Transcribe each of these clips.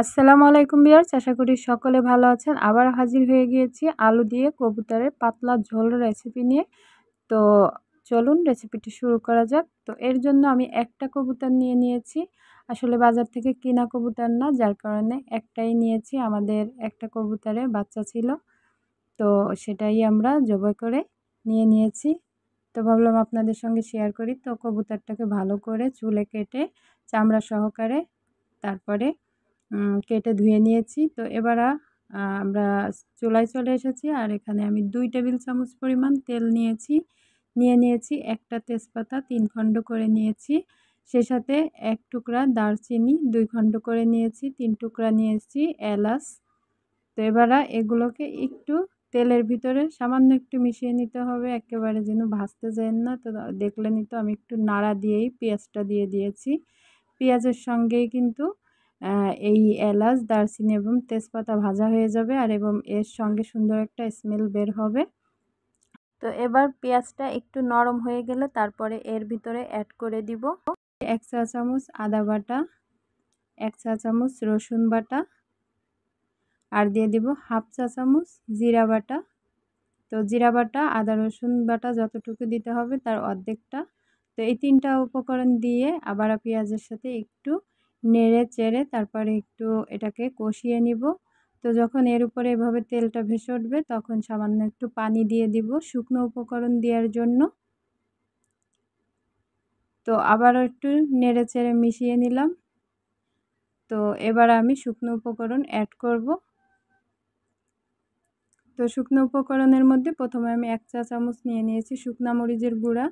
আসসালামু আলাইকুম বিয়ার চাষা করি সকলে ভালো আছেন আবার হাজির হয়ে গিয়েছি আলু দিয়ে কবুতরের পাতলা ঝোল রেসিপি নিয়ে তো চলুন রেসিপিটি শুরু করা যাক তো এর জন্য আমি একটা কবুতর নিয়ে নিয়েছি আসলে বাজার থেকে কিনা কবুতর না যার কারণে একটাই নিয়েছি আমাদের একটা কবুতরে বাচ্চা ছিল তো সেটাই আমরা জবাই করে নিয়ে নিয়েছি তো ভাবলাম আপনাদের সঙ্গে শেয়ার করি তো কবুতরটাকে ভালো করে চুলে কেটে চামড়া সহকারে তারপরে কেটে ধুয়ে নিয়েছি তো এবার আমরা চুলায় চলে এসেছি আর এখানে আমি দুই টেবিল চামচ পরিমাণ তেল নিয়েছি নিয়ে নিয়েছি একটা তেজপাতা তিন খণ্ড করে নিয়েছি সে সাথে এক টুকরা দারচিনি দুই খণ্ড করে নিয়েছি তিন টুকরা নিয়েছি এলাচ তো এবার এগুলোকে একটু তেলের ভিতরে সামান্য একটু মিশিয়ে নিতে হবে একেবারে যেন ভাজতে যায় না তো দেখলেনই তো আমি একটু নাড়া দিয়েই পেঁয়াজটা দিয়ে দিয়েছি পেঁয়াজের সঙ্গেই কিন্তু এই এলাচ দারচিনি এবং তেজপাতা ভাজা হয়ে যাবে আর এবং এর সঙ্গে সুন্দর একটা স্মেল বের হবে তো এবার পেঁয়াজটা একটু নরম হয়ে গেলে তারপরে এর ভিতরে অ্যাড করে দিব এক চা চামচ আদা বাটা এক চা চামচ রসুন বাটা আর দিয়ে দিব হাফ চা চামচ জিরা বাটা তো জিরা বাটা আদা রসুন বাটা যতটুকু দিতে হবে তার অর্ধেকটা তো এই তিনটা উপকরণ দিয়ে আবার পেঁয়াজের সাথে একটু নেড়ে চেড়ে তারপরে একটু এটাকে কষিয়ে নিব তো যখন এর উপরে এভাবে তেলটা ভেসে উঠবে তখন সামান্য একটু পানি দিয়ে দিব শুকনো উপকরণ দেওয়ার জন্য তো আবারও একটু নেড়ে চেড়ে মিশিয়ে নিলাম তো এবার আমি শুকনো উপকরণ অ্যাড করব তো শুকনো উপকরণের মধ্যে প্রথমে আমি এক চা চামচ নিয়ে নিয়েছি শুকনা মরিচের গুঁড়া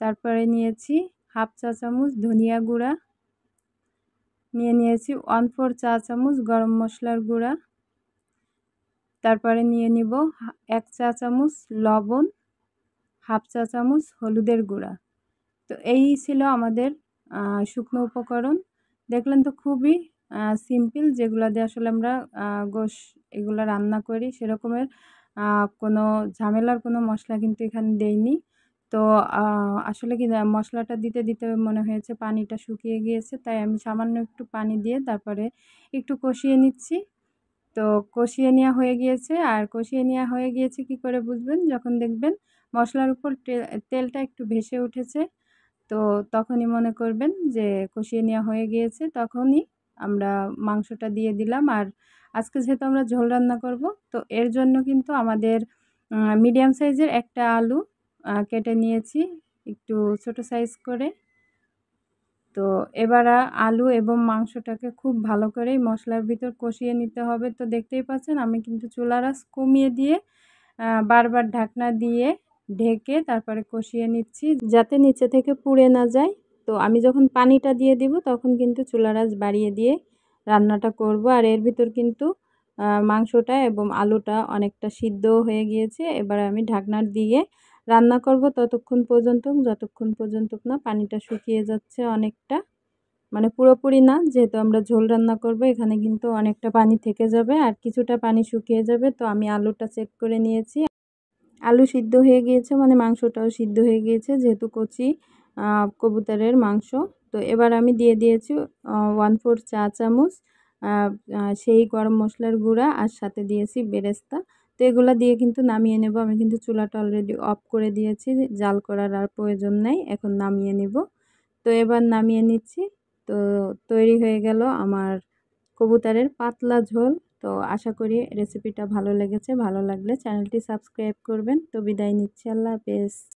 তারপরে নিয়েছি হাফ চা চামচ ধনিয়া গুঁড়া নিয়ে নিয়েছি ওয়ান ফোর চা চামচ গরম মশলার গুঁড়া তারপরে নিয়ে নিব এক চা চামচ লবণ হাফ চা চামচ হলুদের গুঁড়া তো এই ছিল আমাদের শুকনো উপকরণ দেখলেন তো খুবই সিম্পল যেগুলো দিয়ে আসলে আমরা গোশ এগুলো রান্না করি সেরকমের কোনো ঝামেলার কোনো মশলা কিন্তু এখানে দেইনি তো আসলে কি মশলাটা দিতে দিতে মনে হয়েছে পানিটা শুকিয়ে গিয়েছে তাই আমি সামান্য একটু পানি দিয়ে তারপরে একটু কষিয়ে নিচ্ছি তো কষিয়ে নেওয়া হয়ে গিয়েছে আর কষিয়ে নেওয়া হয়ে গিয়েছে কি করে বুঝবেন যখন দেখবেন মশলার উপর তেলটা একটু ভেসে উঠেছে তো তখনই মনে করবেন যে কষিয়ে নেওয়া হয়ে গিয়েছে তখনই আমরা মাংসটা দিয়ে দিলাম আর আজকে যেহেতু আমরা ঝোল রান্না করব তো এর জন্য কিন্তু আমাদের মিডিয়াম সাইজের একটা আলু কেটে নিয়েছি একটু ছোট সাইজ করে তো এবার আলু এবং মাংসটাকে খুব ভালো করে মশলার ভিতর কষিয়ে নিতে হবে তো দেখতেই পাচ্ছেন আমি কিন্তু চুলা রাস কমিয়ে দিয়ে বারবার ঢাকনা দিয়ে ঢেকে তারপরে কষিয়ে নিচ্ছি যাতে নিচে থেকে পুড়ে না যায় তো আমি যখন পানিটা দিয়ে দিব তখন কিন্তু চুলা রাস বাড়িয়ে দিয়ে রান্নাটা করব আর এর ভিতর কিন্তু মাংসটা এবং আলুটা অনেকটা সিদ্ধ হয়ে গিয়েছে এবার আমি ঢাকনা দিয়ে রান্না করব ততক্ষণ পর্যন্ত যতক্ষণ পর্যন্ত না পানিটা শুকিয়ে যাচ্ছে অনেকটা মানে পুরোপুরি না যেহেতু আমরা ঝোল রান্না করব এখানে কিন্তু অনেকটা পানি থেকে যাবে আর কিছুটা পানি শুকিয়ে যাবে তো আমি আলুটা চেক করে নিয়েছি আলু সিদ্ধ হয়ে গিয়েছে মানে মাংসটাও সিদ্ধ হয়ে গিয়েছে যেহেতু কচি কবুতরের মাংস তো এবার আমি দিয়ে দিয়েছি ওয়ান ফোর চা চামচ সেই গরম মশলার গুঁড়া আর সাথে দিয়েছি বেরেস্তা তো এগুলো দিয়ে কিন্তু নামিয়ে নেব আমি কিন্তু চুলাটা অলরেডি অফ করে দিয়েছি জাল করার আর প্রয়োজন নেই এখন নামিয়ে নেব তো এবার নামিয়ে নিচ্ছি তো তৈরি হয়ে গেল আমার কবুতরের পাতলা ঝোল তো আশা করি রেসিপিটা ভালো লেগেছে ভালো লাগলে চ্যানেলটি সাবস্ক্রাইব করবেন তো বিদায় নিচ্ছি আল্লাহ হাফেজ